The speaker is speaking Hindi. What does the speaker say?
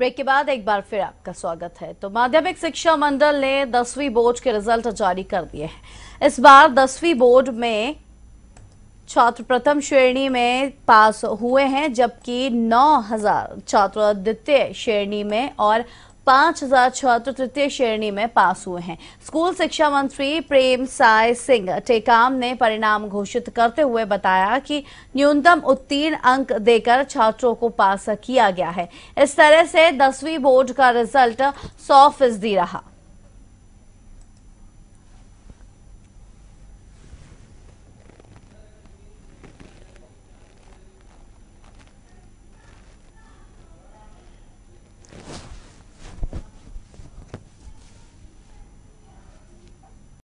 ब्रेक के बाद एक बार फिर आपका स्वागत है तो माध्यमिक शिक्षा मंडल ने दसवीं बोर्ड के रिजल्ट जारी कर दिए हैं इस बार दसवीं बोर्ड में छात्र प्रथम श्रेणी में पास हुए हैं जबकि 9000 छात्र द्वितीय श्रेणी में और पांच हजार छात्र तृतीय श्रेणी में पास हुए हैं स्कूल शिक्षा मंत्री प्रेम साय सिंह टेकाम ने परिणाम घोषित करते हुए बताया कि न्यूनतम उत्तीर्ण अंक देकर छात्रों को पास किया गया है इस तरह से दसवीं बोर्ड का रिजल्ट सौ फीसदी रहा